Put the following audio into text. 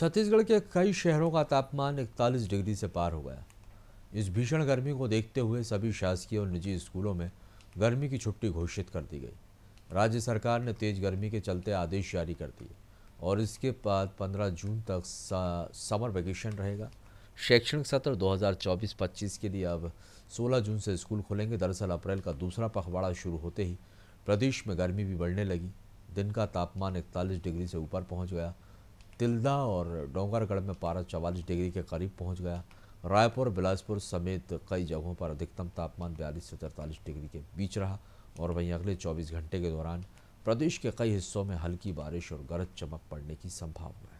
छत्तीसगढ़ के कई शहरों का तापमान इकतालीस डिग्री से पार हो गया इस भीषण गर्मी को देखते हुए सभी शासकीय और निजी स्कूलों में गर्मी की छुट्टी घोषित कर दी गई राज्य सरकार ने तेज गर्मी के चलते आदेश जारी कर दिए और इसके बाद 15 जून तक समर वैकेशन रहेगा शैक्षणिक सत्र 2024-25 के लिए अब 16 जून से स्कूल खुलेंगे दरअसल अप्रैल का दूसरा पखवाड़ा शुरू होते ही प्रदेश में गर्मी भी बढ़ने लगी दिन का तापमान इकतालीस डिग्री से ऊपर पहुँच गया तिल्दा और डोंगरगढ़ में पारा चवालीस डिग्री के करीब पहुंच गया रायपुर बिलासपुर समेत कई जगहों पर अधिकतम तापमान बयालीस से तैंतालीस डिग्री के बीच रहा और वहीं अगले 24 घंटे के दौरान प्रदेश के कई हिस्सों में हल्की बारिश और गरज चमक पड़ने की संभावना है